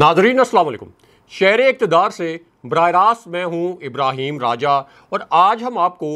नाजरीन असल शहर इकतदार से बर रास्त मैं हूँ इब्राहिम राजा और आज हम आपको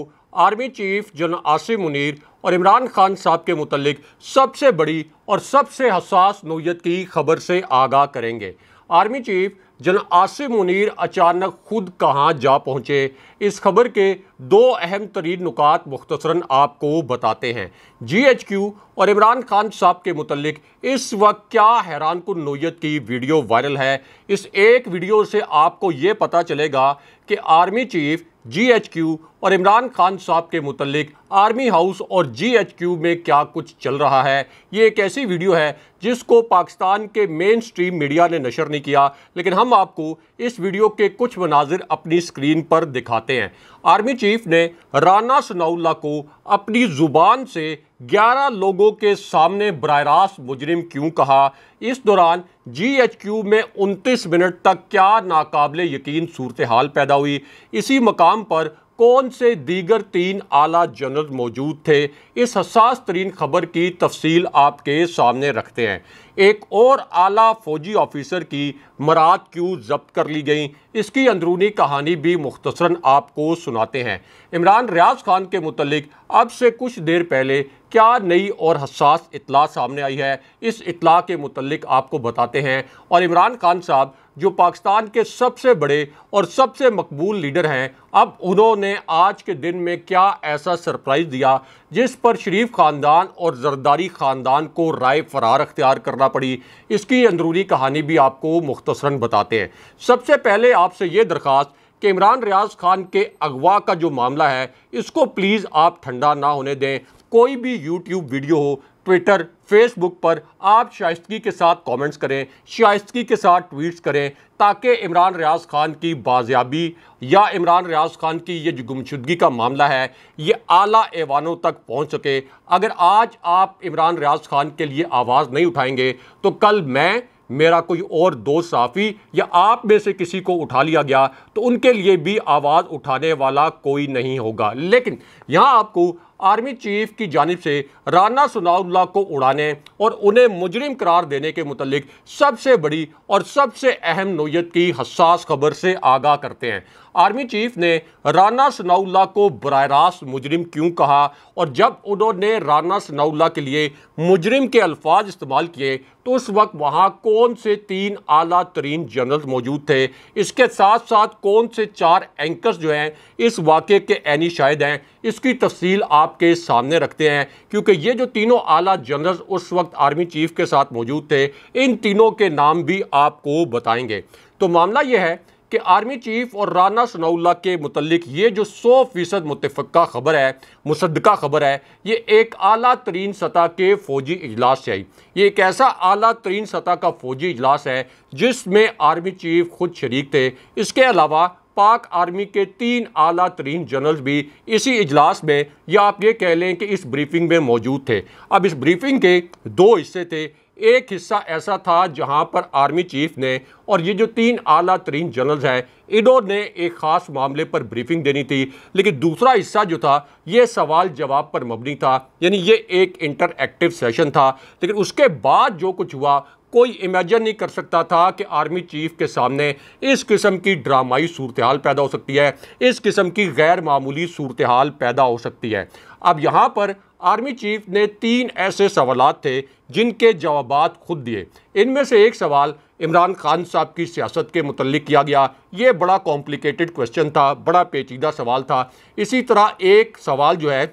army chief general Asif Munir और इमरान खान साहब के मुतल सबसे बड़ी और सबसे हसास नोयत की खबर से आगाह करेंगे army chief general Asif Munir अचानक खुद कहाँ जा पहुँचे इस खबर के दो अहम तरीन नुकात मुख्तसरा आपको बताते हैं जी एच क्यू और इमरान खान साहब के मतलब इस वक्त क्या हैरान कन नोयत की वीडियो वायरल है इस एक वीडियो से आपको ये पता चलेगा कि आर्मी चीफ जीएचक्यू और इमरान खान साहब के मुतलिक आर्मी हाउस और जीएचक्यू में क्या कुछ चल रहा है ये एक ऐसी वीडियो है जिसको पाकिस्तान के मेन स्ट्रीम मीडिया ने नशर नहीं किया लेकिन हम आपको इस वीडियो के कुछ मनाजिर अपनी स्क्रीन पर दिखाते हैं आर्मी चीफ ने राना सनाउल्ला को अपनी ज़ुबान से 11 लोगों के सामने बर रास्त मुजरम क्यों कहा इस दौरान जीएचक्यू में उनतीस मिनट तक क्या नाकबले यकीन सूरत हाल पैदा हुई इसी मकान मुकाम पर कौन से दीगर तीन आला जनरल मौजूद थे इस हसास तरीन खबर की तफसील आपके सामने रखते हैं एक और आला फौजी ऑफिसर की मराद क्यों जब्त कर ली गई इसकी अंदरूनी कहानी भी मुख्तसरा आपको सुनाते हैं इमरान रियाज खान के मतलब अब से कुछ देर पहले क्या नई और हसास इतला सामने आई है इस इतला के मतलब आपको बताते हैं और इमरान खान साहब जो पाकिस्तान के सबसे बड़े और सबसे मकबूल लीडर हैं अब उन्होंने आज के दिन में क्या ऐसा सरप्राइज़ दिया जिस पर शरीफ ख़ानदान और जरदारी ख़ानदान को राय फरार अख्तियार करना पड़ी इसकी अंदरूनी कहानी भी आपको मुख्तसरा बताते हैं सबसे पहले आपसे ये दरख्वास्त कि इमरान रियाज खान के अगवा का जो मामला है इसको प्लीज़ आप ठंडा ना होने दें कोई भी यूट्यूब वीडियो हो ट्विटर फेसबुक पर आप शाइस्तगी के साथ कमेंट्स करें शाइस्तगी के साथ ट्वीट्स करें ताकि इमरान रियाज खान की बाजियाबी या इमरान रियाज खान की ये जो गुमशुदगी का मामला है ये आला ऐवानों तक पहुंच सके अगर आज आप इमरान रियाज खान के लिए आवाज़ नहीं उठाएंगे तो कल मैं मेरा कोई और दोस्त साफ़ी या आप में से किसी को उठा लिया गया तो उनके लिए भी आवाज़ उठाने वाला कोई नहीं होगा लेकिन यहाँ आपको आर्मी चीफ की जानब से राना सुनाउल्ला को उड़ाने और उन्हें मुजरिम करार देने के मतलब सबसे बड़ी और सबसे अहम नोयत की हसास खबर से आगाह करते हैं आर्मी चीफ ने राना सनाउल्ला को बर रास्त मुजरम क्यों कहा और जब उन्होंने राना सनाउल्ला के लिए मुजरम के अल्फाज इस्तेमाल किए तो उस वक्त वहाँ कौन से तीन आला तरीन जनरल मौजूद थे इसके साथ साथ कौन से चार एंकर्स जो हैं इस वाक़े के एनी शायद हैं इसकी तफसील आपके सामने रखते हैं क्योंकि ये जो तीनों आला जनरल उस वक्त आर्मी चीफ के साथ मौजूद थे इन तीनों के नाम भी आपको बताएंगे तो मामला ये है कि आर्मी चीफ और राना सनाउल्ला के मतलब ये जो सौ फीसद मुतफ़ा खबर है मुसदा खबर है ये एक अली तरीन सतह के फ़ौजी इजलास से आई ये एक ऐसा अली तरीन सतह का फ़ौजी इजलास है जिसमें आर्मी चीफ खुद शरीक थे इसके अलावा पाक आर्मी के तीन अली तरीन जनरल्स भी इसी इजलास में या आप ये कह लें कि इस ब्रीफिंग में मौजूद थे अब इस ब्रीफिंग के दो हिस्से थे एक हिस्सा ऐसा था जहां पर आर्मी चीफ ने और ये जो तीन आला तरीन जनरल्स हैं इन्होंने एक ख़ास मामले पर ब्रीफिंग देनी थी लेकिन दूसरा हिस्सा जो था ये सवाल जवाब पर मबनी था यानी ये एक इंटरएक्टिव सेशन था लेकिन उसके बाद जो कुछ हुआ कोई इमेजन नहीं कर सकता था कि आर्मी चीफ के सामने इस किस्म की ड्रामाई सूरत हाल पैदा हो सकती है इस किस्म की गैर मामूली सूरत हाल पैदा हो सकती है अब यहाँ पर आर्मी चीफ ने तीन ऐसे सवाल थे जिनके जवाब खुद दिए इनमें से एक सवाल इमरान खान साहब की सियासत के मतलब किया गया ये बड़ा कॉम्प्लिकेटेड क्वेश्चन था बड़ा पेचीदा सवाल था इसी तरह एक सवाल जो है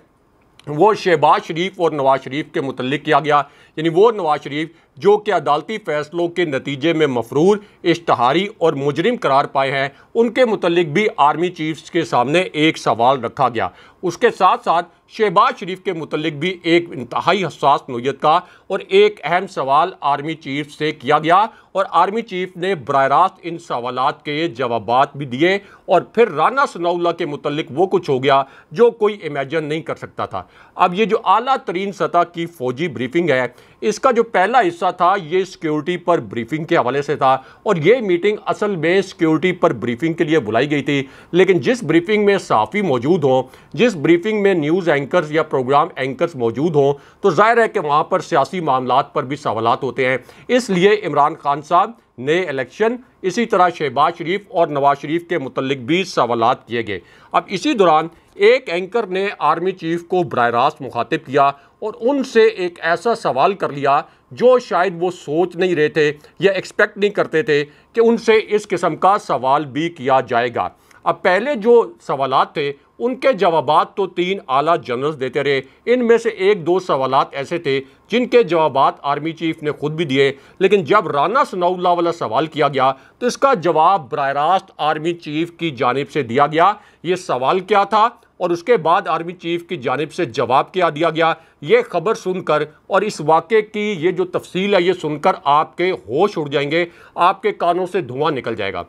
वो शहबाज शरीफ और नवाज शरीफ के मतलब किया गया यानी वो नवाज शरीफ जो कि अदालती फैसलों के नतीजे में मफरूर इश्तहारी और मुजरिम करार पाए हैं उनके मतलब भी आर्मी चीफ के सामने एक सवाल रखा गया उसके साथ साथ शहबाज शरीफ के मुतलक भी एक इंतहाई हसास नोयत का और एक अहम सवाल आर्मी चीफ से किया गया और आर्मी चीफ ने बर रास्त इन सवाल के जवाब भी दिए और फिर राना सनाउल्ला के मतलब वो कुछ हो गया जो कोई इमेजन नहीं कर सकता था अब ये जो अला तरीन सतह की फ़ौजी ब्रीफिंग है इसका जो पहला हिस्सा था ये सिक्योरिटी पर ब्रीफिंग के हवाले से था और ये मीटिंग असल में सिक्योरिटी पर ब्रीफिंग के लिए बुलाई गई थी लेकिन जिस ब्रीफिंग में साफ़ी मौजूद हों जिस ब्रीफिंग में न्यूज़ एंकर्स या प्रोग्राम एंकर्स मौजूद हों तो ज़ाहिर है कि वहाँ पर सियासी मामला पर भी सवाल होते हैं इसलिए इमरान खान साहब नए इलेक्शन इसी तरह शहबाज शरीफ और नवाज शरीफ के मतलब भी सवाल किए गए अब इसी दौरान एक एंकर ने आर्मी चीफ को बर रास्त मुखातिब किया और उनसे एक ऐसा सवाल कर लिया जो शायद वो सोच नहीं रहे थे या एक्सपेक्ट नहीं करते थे कि उनसे इस किस्म का सवाल भी किया जाएगा अब पहले जो सवाल थे उनके जवाब तो तीन आला जनरल्स देते रहे इनमें से एक दो सवाल ऐसे थे जिनके जवाब आर्मी चीफ ने खुद भी दिए लेकिन जब राना सनाउल्ला वाला सवाल किया गया तो इसका जवाब बर रास्त आर्मी चीफ की जानब से दिया गया ये सवाल क्या था और उसके बाद आर्मी चीफ की जानब से जवाब क्या दिया गया ये खबर सुनकर और इस वाक़े की ये जो तफसील है ये सुनकर आपके होश उड़ जाएंगे आपके कानों से धुआं निकल जाएगा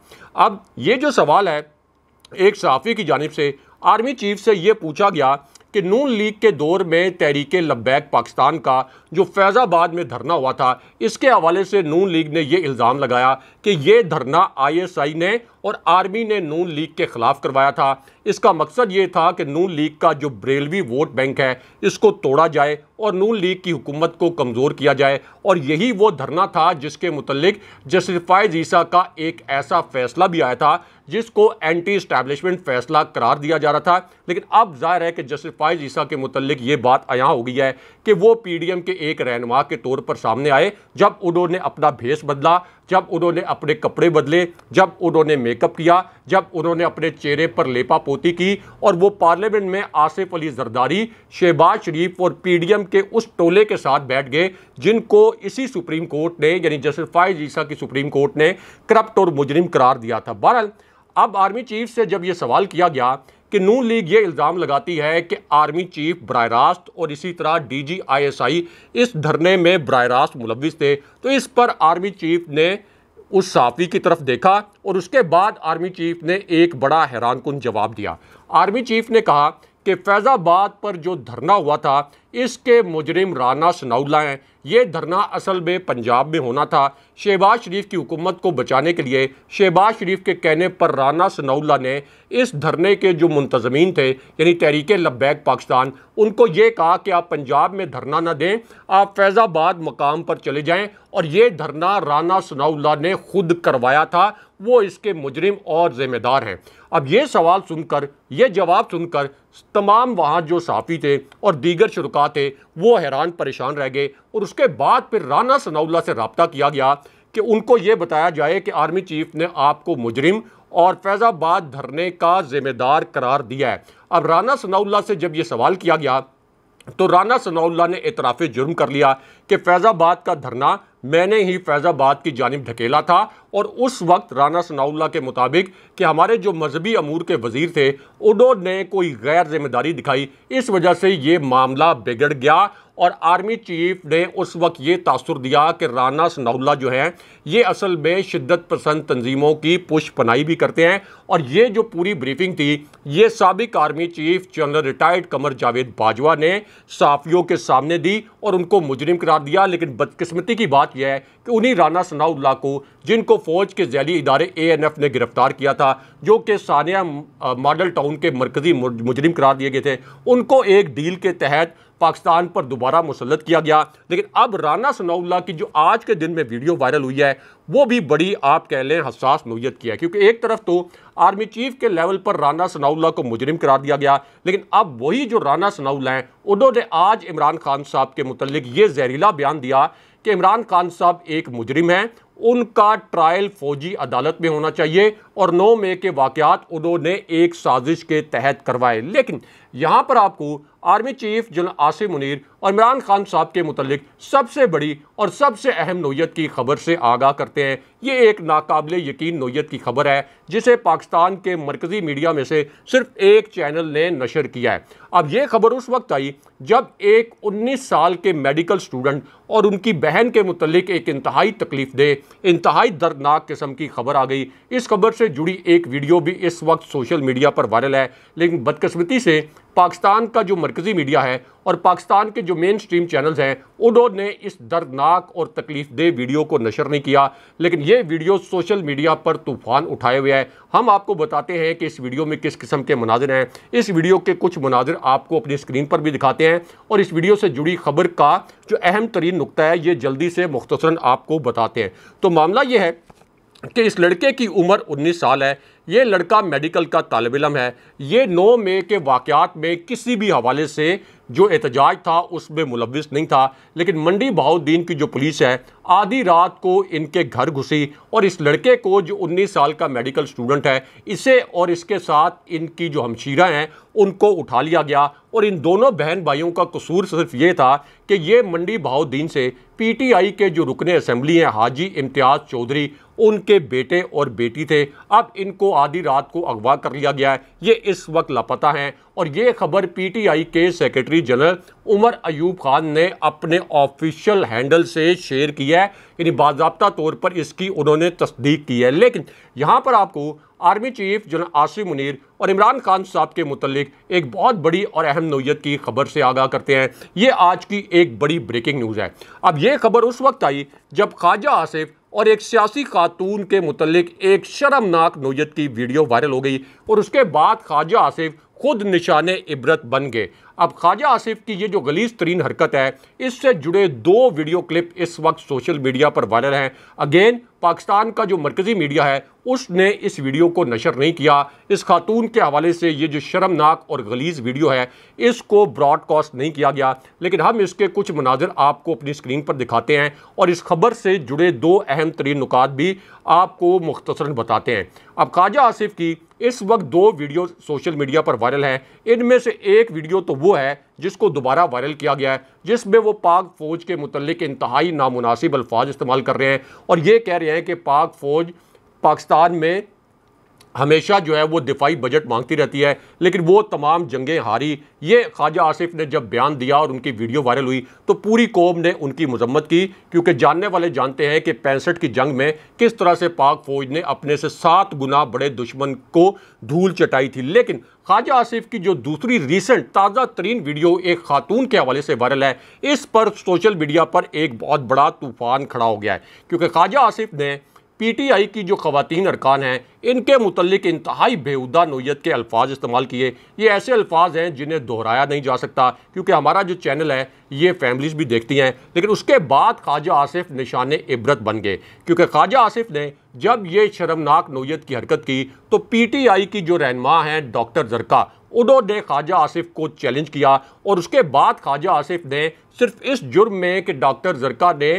अब ये जो सवाल है एक सहाफ़ी की जानब से आर्मी चीफ से ये पूछा गया कि नून लीग के दौर में तहरीक लब्बैक पाकिस्तान का जो फैज़ाबाद में धरना हुआ था इसके हवाले से नून लीग ने यह इल्ज़ाम लगाया कि ये धरना आईएसआई ने और आर्मी ने नून लीग के खिलाफ करवाया था इसका मकसद ये था कि नून लीग का जो बरेलवी वोट बैंक है इसको तोड़ा जाए और नून लीग की हुकूमत को कमज़ोर किया जाए और यही वो धरना था जिसके मतलब जस्टिफाइज ईसा का एक ऐसा फैसला भी आया था जिसको एंटी इस्टेब्लिशमेंट फैसला करार दिया जा रहा था लेकिन अब जाहिर है कि जस्टिफाइज ईसा के मतलब ये बात आया हो गई है कि वो पी डी एम के एक रहनुमा के तौर पर सामने आए जब उन्होंने अपना भेस बदला जब उन्होंने अपने कपड़े बदले जब उन्होंने मेकअप किया जब उन्होंने अपने चेहरे पर लेपा पोती की और वो पार्लियामेंट में आसिफ अली जरदारी शहबाज शरीफ और पीडीएम के उस टोले के साथ बैठ गए जिनको इसी सुप्रीम कोर्ट ने यानी जस्टिस फायज ईसा की सुप्रीम कोर्ट ने करप्ट और मुजरिम करार दिया था बहरहाल अब आर्मी चीफ से जब ये सवाल किया गया कि नून लीग ये इल्ज़ाम लगाती है कि आर्मी चीफ बर रास्त और इसी तरह D G I S I इस धरने में बर रास्त मुलविस थे तो इस पर आर्मी चीफ ने उस साफी की तरफ देखा और उसके बाद आर्मी चीफ ने एक बड़ा हैरान कन जवाब दिया आर्मी चीफ ने कहा कि फैज़ाबाद पर जो धरना हुआ था इसके मुजरिम राना सनाउल्ला हैं ये धरना असल में पंजाब में होना था शहबाज शरीफ की हुकूमत को बचाने के लिए शहबाज शरीफ के कहने पर राना सनाउल्ला ने इस धरने के जो मुंतजमीन थे यानी तहरीक लब्बैक पाकिस्तान उनको ये कहा कि आप पंजाब में धरना ना दें आप फैज़ाबाद मकाम पर चले जाएं और ये धरना राना सनाउल्ला ने खुद करवाया था वो इसके मुजरिम और ज़िम्मेदार हैं अब ये सवाल सुनकर ये जवाब सुनकर तमाम वहाँ जो साफ़ी थे और दीगर शुरुआत थे वो हैरान परेशान रह गए और उसके बाद फिर राना सनाउल्ला से रबता किया गया कि उनको ये बताया जाए कि आर्मी चीफ ने आपको मुजरिम और फैज़ाबाद धरने का जिम्मेदार करार दिया है अब राना सनाउल्ला से जब ये सवाल किया गया तो राना सनाउल्ला ने इतराफ़ जुर्म कर लिया कि फैज़ाबाद का धरना मैंने ही फैज़ाबाद की जानब ढकेला था और उस वक्त राना सनाउल्ला के मुताबिक कि हमारे जो मजहबी अमूर के वज़ीर थे उन्होंने कोई गैर जिम्मेदारी दिखाई इस वजह से ये मामला बिगड़ गया और आर्मी चीफ ने उस वक्त ये तासर दिया कि राना सनाउल्ला जो है ये असल में शिद्दत पसंद तंजीमों की पुष्ट भी करते हैं और ये जो पूरी ब्रीफिंग थी ये सबक army chief general retired Qamar Javed Bajwa ने सहाफ़ियों के सामने दी और उनको मुजरिम करार दिया लेकिन बदकस्मती की बात यह है कि उन्हीं राना सनाउल्ला को जिनको फ़ौज के जैली इदारे ए एन एफ ने गिरफ़्तार किया था जो कि सानिया मॉडल टाउन के मरकज़ी मुजरिम करार दिए गए थे उनको एक डील के तहत पाकिस्तान पर दोबारा मुसलत किया गया लेकिन अब राना सनाउल्ला की जो आज के दिन में वीडियो वायरल हुई है वो भी बड़ी आप कह लें हसास नोयत की है क्योंकि एक तरफ तो आर्मी चीफ के लेवल पर राना सनाउल्ला को मुजरिम करार दिया गया लेकिन अब वही जो राना सनाउल्ला हैं उन्होंने आज इमरान खान साहब के मतलब ये जहरीला बयान दिया कि इमरान खान साहब एक मुजरिम हैं उनका ट्रायल फौजी अदालत में होना चाहिए और नौ मई के वाक़ात उन्होंने एक साजिश के तहत करवाए लेकिन यहाँ पर आपको army chief general Asim Munir और इमरान खान साहब के मतलब सबसे बड़ी और सबसे अहम नोयत की खबर से आगाह करते हैं ये एक नाकबिल यकीन नोयत की खबर है जिसे पाकिस्तान के मरकज़ी मीडिया में से सिर्फ एक चैनल ने नशर किया है अब यह खबर उस वक्त आई जब एक 19 साल के मेडिकल स्टूडेंट और उनकी बहन के मतलब एक इंतहाई तकलीफ दे इंतहाई दर्दनाक किस्म की खबर आ गई इस खबर से से जुड़ी एक वीडियो भी इस वक्त सोशल मीडिया पर वायरल है लेकिन बदकस्मती से पाकिस्तान का जो मरकज़ी मीडिया है और पाकिस्तान के जो मेन स्ट्रीम चैनल्स हैं उन्होंने इस दर्दनाक और तकलीफ दे वीडियो को नशर नहीं किया लेकिन ये वीडियो सोशल मीडिया पर तूफ़ान उठाए हुए है हम आपको बताते हैं कि इस वीडियो में किस किस्म के मनाजिर हैं इस वीडियो के कुछ मनाजिर आपको अपनी स्क्रीन पर भी दिखाते हैं और इस वीडियो से जुड़ी खबर का जो अहम तरीन नुकता है ये जल्दी से मुख्तसरा आपको बताते हैं तो मामला ये है कि इस लड़के की उम्र 19 साल है ये लड़का मेडिकल का तालब इलम है ये नौ मई के वाक़ात में किसी भी हवाले से जो एहतजाज था उसमें मुलविस नहीं था लेकिन मंडी बहाउद्दीन की जो पुलिस है आधी रात को इनके घर घुसी और इस लड़के को जो 19 साल का मेडिकल स्टूडेंट है इसे और इसके साथ इनकी जो हमशीरा हैं उनको उठा लिया गया और इन दोनों बहन भाइयों का कसूर सिर्फ ये था कि ये मंडी बहाउद्दीन से पी के जो रुकन असम्बली हैं हाजी इम्तियाज़ चौधरी उनके बेटे और बेटी थे अब इनको आधी रात को अगवा कर लिया गया है ये इस वक्त लापता हैं और ये खबर पीटीआई के सेक्रेटरी जनरल उमर अयूब खान ने अपने ऑफिशियल हैंडल से शेयर किया है यानी बाबा तौर पर इसकी उन्होंने तस्दीक की है लेकिन यहाँ पर आपको army chief general Asif Munir और इमरान खान साहब के मुतलिक एक बहुत बड़ी और अहम नोयत की खबर से आगाह करते हैं ये आज की एक बड़ी ब्रेकिंग न्यूज़ है अब ये खबर उस वक्त आई जब ख्वाजा आसिफ और एक सियासी खातून के मुतलिक एक शर्मनाक नोयत की वीडियो वायरल हो गई और उसके बाद ख्वाजा आसिफ खुद निशान इबरत बन गए अब ख्वाजा आसिफ की ये जो गलीस तरीन हरकत है इससे जुड़े दो वीडियो क्लिप इस वक्त सोशल मीडिया पर वायरल हैं अगेन पाकिस्तान का जो मरकज़ी मीडिया है उसने इस वीडियो को नशर नहीं किया इस खातून के हवाले से ये जो शर्मनाक और गलीज वीडियो है इसको ब्रॉडकास्ट नहीं किया गया लेकिन हम इसके कुछ मनाजर आपको अपनी स्क्रीन पर दिखाते हैं और इस खबर से जुड़े दो अहम तरीन नुकात भी आपको मुख्तसर बताते हैं अब ख्वाजा आसिफ की इस वक्त दो वीडियो सोशल मीडिया पर वायरल हैं इनमें से एक वीडियो तो वो है जिसको दोबारा वायरल किया गया है जिसमें वो पाक फ़ौज के मतलब इंतहाई नामनासिब अल्फाज इस्तेमाल कर रहे हैं और ये कह रहे हैं कि पाक फ़ौज पाकिस्तान में हमेशा जो है वो दिफाई बजट मांगती रहती है लेकिन वो तमाम जंगें हारी ये ख्वाजा आसिफ ने जब बयान दिया और उनकी वीडियो वायरल हुई तो पूरी कौम ने उनकी मजम्मत की क्योंकि जानने वाले जानते हैं कि पैंसठ की जंग में किस तरह से पाक फौज ने अपने से सात गुना बड़े दुश्मन को धूल चटाई थी लेकिन ख्वाजा आसिफ की जो दूसरी रिसेंट ताज़ा तरीन वीडियो एक खातून के हवाले से वायरल है इस पर सोशल मीडिया पर एक बहुत बड़ा तूफान खड़ा हो गया है क्योंकि ख्वाजा आसिफ ने पी टी आई की जो खातन अरकान हैं इनके मतलब इंतहाई बेहुदा नोयत के अल्फाज इस्तेमाल किए ये ऐसे अल्फाज हैं जिन्हें दोहराया नहीं जा सकता क्योंकि हमारा जो चैनल है ये फैमिलीज भी देखती हैं लेकिन उसके बाद ख्वाजा आसिफ निशान इबरत बन गए क्योंकि ख्वाजा आसिफ ने जब ये शर्मनाक नोयत की हरकत की तो पी टी आई की जो रहनमा हैं डॉक्टर जरका उन्होंने ख्वाजा आसिफ को चैलेंज किया और उसके बाद ख्वाजा आसिफ ने सिर्फ इस जुर्म में कि डॉक्टर जरका ने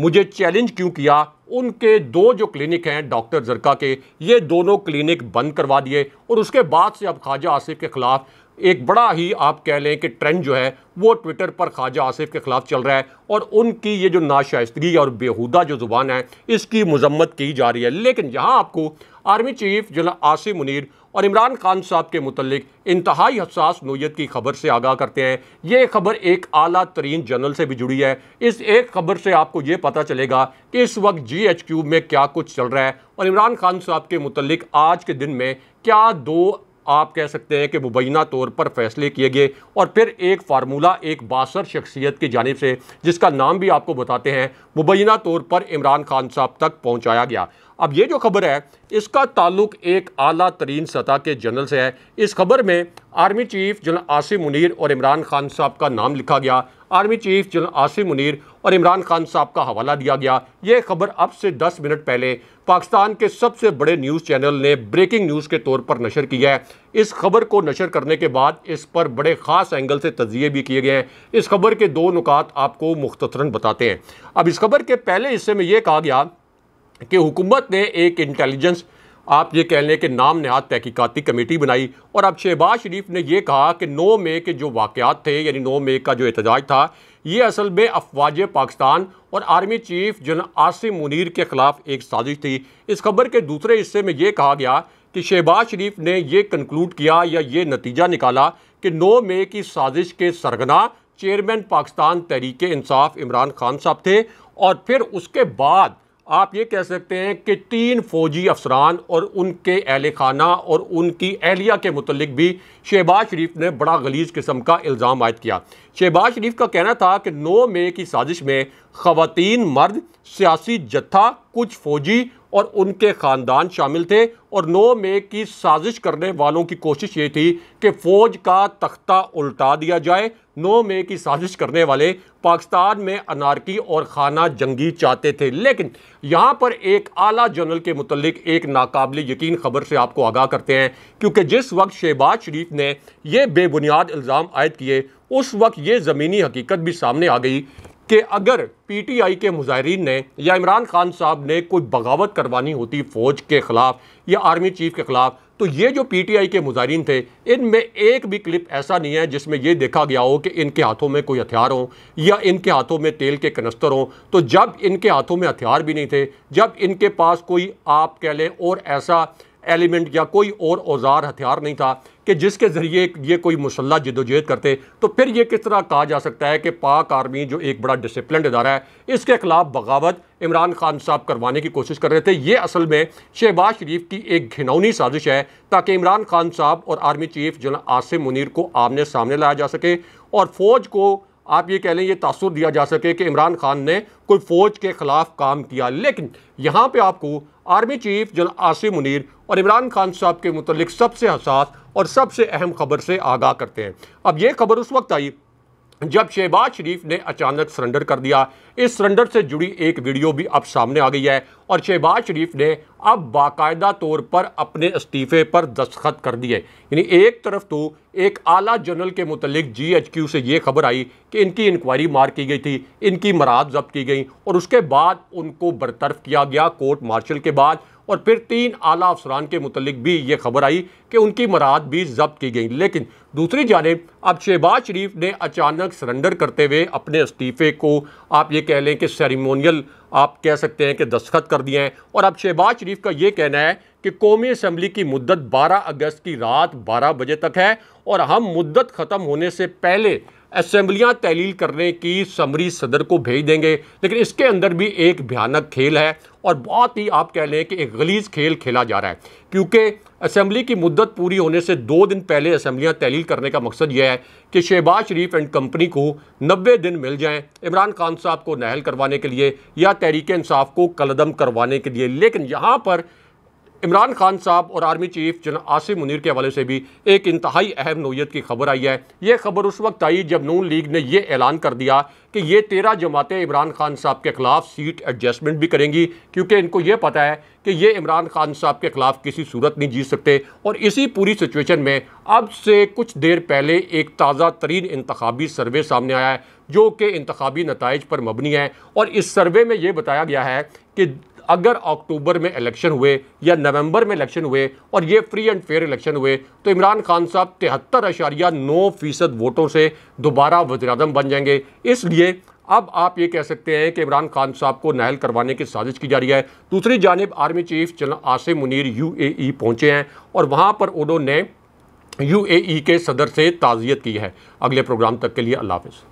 मुझे चैलेंज क्यों किया उनके दो जो क्लिनिक हैं डॉक्टर जरका के ये दोनों क्लिनिक बंद करवा दिए और उसके बाद से अब ख्वाजा आसिफ के ख़िलाफ़ एक बड़ा ही आप कह लें कि ट्रेंड जो है वो ट्विटर पर ख्वाजा आसिफ के ख़िलाफ़ चल रहा है और उनकी ये जो नाशाइस्तगी और बेहुदा जो ज़ुबान है इसकी मजम्मत की जा रही है लेकिन यहाँ आपको army chief general Asif Munir और इमरान खान साहब के मतलब इंतहाई हसास नोयत की खबर से आगाह करते हैं ये खबर एक अली तरीन जनरल से भी जुड़ी है इस एक खबर से आपको ये पता चलेगा कि इस वक्त जी एच क्यू में क्या कुछ चल रहा है और इमरान खान साहब के मतलब आज के दिन में क्या दो आप कह सकते हैं कि मुबैना तौर पर फैसले किए गए और फिर एक फार्मूला एक बासर शख्सियत की जानब से जिसका नाम भी आपको बताते हैं मुबैना तौर पर इमरान खान साहब तक पहुँचाया गया अब ये जो खबर है इसका ताल्लुक एक आला तरीन सतह के जनरल से है इस खबर में army chief general Asim Munir और इमरान खान साहब का नाम लिखा गया army chief general Asim Munir और इमरान खान साहब का हवाला दिया गया ये खबर अब से 10 मिनट पहले पाकिस्तान के सबसे बड़े न्यूज़ चैनल ने ब्रेकिंग न्यूज़ के तौर पर नशर किया है इस खबर को नशर करने के बाद इस पर बड़े ख़ास एंगल से तजिए भी किए गए हैं इस खबर के दो नुकात आपको मुख्तरा बताते हैं अब इस खबर के पहले हिस्से में ये कहा गया कि हुकूमत ने एक इंटेलिजेंस आप ये कह लें कि नाम नहाद तहकीकती कमेटी बनाई और अब शहबाज शरीफ ने यह कहा कि नौ मे के जो वाक़ात थे यानी नौ मे का जो एहतजाज था ये असल में अफवाज पाकिस्तान और आर्मी चीफ जन आसिम मुनर के ख़िलाफ़ एक साजिश थी इस खबर के दूसरे हिस्से में ये कहा गया कि शहबाज शरीफ ने ये कंक्लूड किया या ये नतीजा निकाला कि नौ मे की साजिश के सरगना चेयरमैन पाकिस्तान तहरीक इंसाफ इमरान खान साहब थे और फिर उसके बाद आप ये कह सकते हैं कि तीन फौजी अफसरान और उनके अहल खाना और उनकी अहलिया के मतलब भी शहबाज शरीफ ने बड़ा गलीज किस्म का इल्ज़ाम आयद किया शहबाज शरीफ का कहना था कि नौ मई की साजिश में ख़वान मर्द सियासी जत्था कुछ फौजी और उनके ख़ानदान शामिल थे और नौ मई की साजिश करने वालों की कोशिश ये थी कि फ़ौज का तख्ता उल्टा दिया जाए नौ मई की साजिश करने वाले पाकिस्तान में अनारकी और खाना जंगी चाहते थे लेकिन यहाँ पर एक आला जनरल के मतलब एक नाकबिल यकीन खबर से आपको आगाह करते हैं क्योंकि जिस वक्त शहबाज शरीफ ने यह बेबुनियाद इल्ज़ाम आयद किए उस वक्त ये ज़मीनी हकीकत भी सामने आ गई कि अगर पीटीआई के मुजाहरीन ने या इमरान खान साहब ने कोई बगावत करवानी होती फ़ौज के ख़िलाफ़ या आर्मी चीफ के ख़िलाफ़ तो ये जो पीटीआई के मुजाहरीन थे इनमें एक भी क्लिप ऐसा नहीं है जिसमें ये देखा गया हो कि इनके हाथों में कोई हथियार हो या इनके हाथों में तेल के कनस्तर हों तो जब इनके हाथों में हथियार भी नहीं थे जब इनके पास कोई आप कह लें और ऐसा एलिमेंट या कोई और औजार हथियार नहीं था कि जिसके ज़रिए ये कोई मुसल्ह जदोजहद करते तो फिर ये किस तरह कहा जा सकता है कि पाक आर्मी जो एक बड़ा डिसिप्लिन इदारा है इसके खिलाफ बगावत इमरान खान साहब करवाने की कोशिश कर रहे थे ये असल में शहबाज शरीफ की एक घिनौनी साजिश है ताकि इमरान खान साहब और army chief general Asim Munir को आमने सामने लाया जा सके और फ़ौज को आप ये कह लें ये तासुर दिया जा सके कि इमरान खान ने कोई फ़ौज के ख़िलाफ़ काम किया लेकिन यहाँ पर आपको army chief general Asif Munir और इमरान खान साहब के मुतलिक सबसे हसास और सबसे अहम खबर से आगाह करते हैं अब ये खबर उस वक्त आई जब शहबाज शरीफ ने अचानक सरेंडर कर दिया इस सरेंडर से जुड़ी एक वीडियो भी अब सामने आ गई है और शहबाज शरीफ ने अब बाकायदा तौर पर अपने इस्तीफ़े पर दस्तखत कर दिए यानी एक तरफ तो एक आला जनरल के मतलब जी एच क्यू से ये खबर आई कि इनकी इंक्वायरी मार की गई थी इनकी मराद जब्त की गई और उसके बाद उनको बरतरफ किया गया कोर्ट मार्शल के बाद और फिर तीन आला अफसरान के मतलब भी ये खबर आई कि उनकी मराद भी जब्त की गई लेकिन दूसरी जानब अब शहबाज शरीफ ने अचानक सरेंडर करते हुए अपने इस्तीफ़े को आप ये कह लें कि सेरेमोनियल आप कह सकते हैं कि दस्खत कर दिए हैं और अब शहबाज शरीफ का ये कहना है कि कौमी असम्बली की मुद्दत 12 अगस्त की रात 12 बजे तक है और हम मुद्दत ख़त्म होने से पहले असम्बलियाँ तहलील करने की समरी सदर को भेज देंगे लेकिन इसके अंदर भी एक भयानक खेल है और बहुत ही आप कह लें कि एक गलीज खेल खेला जा रहा है क्योंकि असम्बली की मुद्दत पूरी होने से दो दिन पहले असम्बलियाँ तहलील करने का मकसद यह है कि शहबाज शरीफ एंड कंपनी को नब्बे दिन मिल जाएँ इमरान खान साहब को नहल करवाने के लिए या तहरीक इंसाफ को कलदम करवाने के लिए लेकिन यहाँ पर इमरान खान साहब और army chief general Asim Munir के हवाले से भी एक इंतहाई अहम नोयत की खबर आई है ये खबर उस वक्त आई जब नून लीग ने यह ऐलान कर दिया कि ये तेरह जमातें इमरान खान साहब के ख़िलाफ़ सीट एडजस्टमेंट भी करेंगी क्योंकि इनको ये पता है कि ये इमरान खान साहब के ख़िलाफ़ किसी सूरत नहीं जीत सकते और इसी पूरी सिचुएशन में अब से कुछ देर पहले एक ताज़ा तरीन इंतबी सर्वे सामने आया है जो कि इंतबी नतज पर मबनी है और इस सर्वे में ये बताया गया है कि अगर अक्टूबर में इलेक्शन हुए या नवंबर में इलेक्शन हुए और ये फ्री एंड फेयर इलेक्शन हुए तो इमरान खान साहब तिहत्तर अशारिया नौ फीसद वोटों से दोबारा वजरदम बन जाएंगे इसलिए अब आप ये कह सकते हैं कि इमरान खान साहब को नहल करवाने की साजिश की जा रही है दूसरी जानब army chief Asim Munir U A पहुँचे हैं और वहाँ पर उन्होंने यू ए के सदर से ताज़ियत की है अगले प्रोग्राम तक के लिए अल्लाह हाफ़